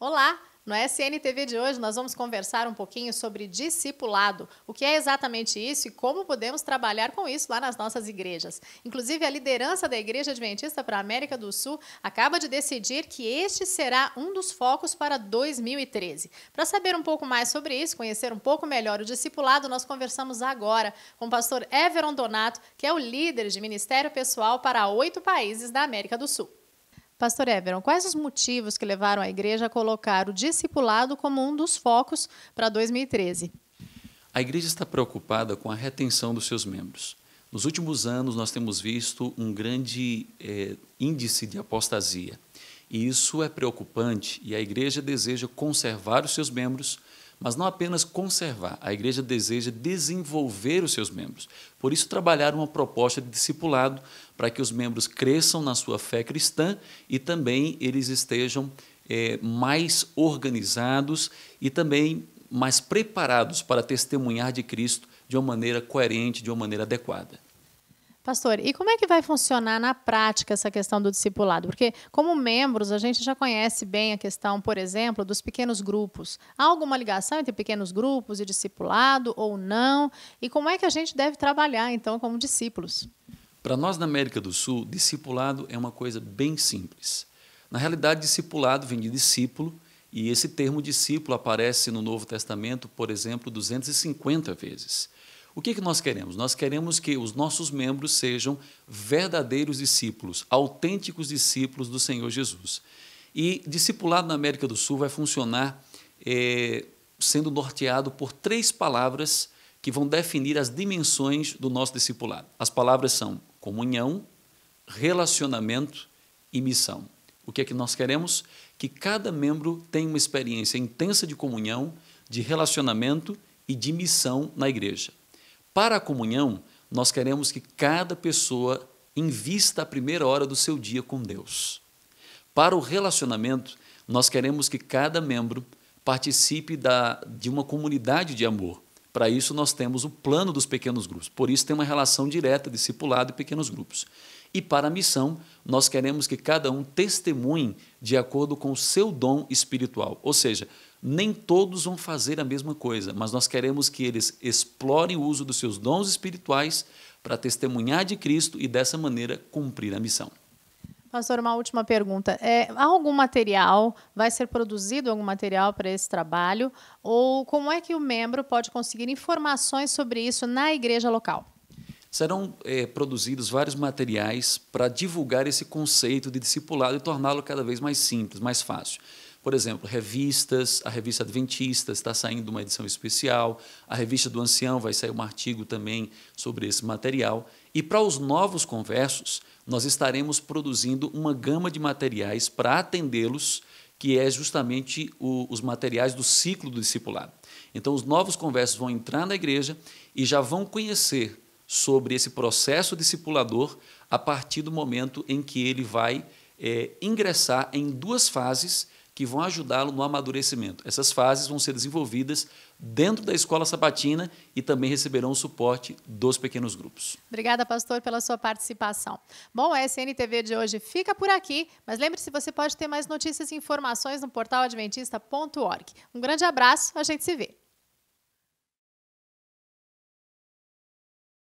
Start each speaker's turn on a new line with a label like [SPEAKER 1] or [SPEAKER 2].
[SPEAKER 1] Olá! No SNTV é de hoje nós vamos conversar um pouquinho sobre discipulado, o que é exatamente isso e como podemos trabalhar com isso lá nas nossas igrejas. Inclusive a liderança da Igreja Adventista para a América do Sul acaba de decidir que este será um dos focos para 2013. Para saber um pouco mais sobre isso, conhecer um pouco melhor o discipulado, nós conversamos agora com o pastor Everon Donato, que é o líder de ministério pessoal para oito países da América do Sul. Pastor Everon, quais os motivos que levaram a igreja a colocar o discipulado como um dos focos para 2013?
[SPEAKER 2] A igreja está preocupada com a retenção dos seus membros. Nos últimos anos, nós temos visto um grande é, índice de apostasia. E isso é preocupante e a igreja deseja conservar os seus membros mas não apenas conservar, a igreja deseja desenvolver os seus membros. Por isso, trabalhar uma proposta de discipulado para que os membros cresçam na sua fé cristã e também eles estejam é, mais organizados e também mais preparados para testemunhar de Cristo de uma maneira coerente, de uma maneira adequada.
[SPEAKER 1] Pastor, e como é que vai funcionar na prática essa questão do discipulado? Porque, como membros, a gente já conhece bem a questão, por exemplo, dos pequenos grupos. Há alguma ligação entre pequenos grupos e discipulado ou não? E como é que a gente deve trabalhar, então, como discípulos?
[SPEAKER 2] Para nós na América do Sul, discipulado é uma coisa bem simples. Na realidade, discipulado vem de discípulo, e esse termo discípulo aparece no Novo Testamento, por exemplo, 250 vezes. O que, que nós queremos? Nós queremos que os nossos membros sejam verdadeiros discípulos, autênticos discípulos do Senhor Jesus. E discipulado na América do Sul vai funcionar é, sendo norteado por três palavras que vão definir as dimensões do nosso discipulado. As palavras são comunhão, relacionamento e missão. O que é que nós queremos? Que cada membro tenha uma experiência intensa de comunhão, de relacionamento e de missão na igreja. Para a comunhão, nós queremos que cada pessoa invista a primeira hora do seu dia com Deus. Para o relacionamento, nós queremos que cada membro participe da, de uma comunidade de amor, para isso, nós temos o plano dos pequenos grupos. Por isso, tem uma relação direta, discipulado e pequenos grupos. E para a missão, nós queremos que cada um testemunhe de acordo com o seu dom espiritual. Ou seja, nem todos vão fazer a mesma coisa, mas nós queremos que eles explorem o uso dos seus dons espirituais para testemunhar de Cristo e, dessa maneira, cumprir a missão.
[SPEAKER 1] Pastor, uma última pergunta. É, há algum material, vai ser produzido algum material para esse trabalho? Ou como é que o membro pode conseguir informações sobre isso na igreja local?
[SPEAKER 2] Serão é, produzidos vários materiais para divulgar esse conceito de discipulado e torná-lo cada vez mais simples, mais fácil. Por exemplo, revistas, a revista Adventista está saindo uma edição especial, a revista do Ancião vai sair um artigo também sobre esse material. E para os novos conversos, nós estaremos produzindo uma gama de materiais para atendê-los, que é justamente o, os materiais do ciclo do discipulado. Então, os novos conversos vão entrar na igreja e já vão conhecer sobre esse processo discipulador a partir do momento em que ele vai é, ingressar em duas fases que vão ajudá-lo no amadurecimento. Essas fases vão ser desenvolvidas dentro da escola sabatina e também receberão o suporte dos pequenos grupos.
[SPEAKER 1] Obrigada, pastor, pela sua participação. Bom, a SNTV de hoje fica por aqui, mas lembre-se, você pode ter mais notícias e informações no portal adventista.org.
[SPEAKER 2] Um grande abraço, a gente se vê.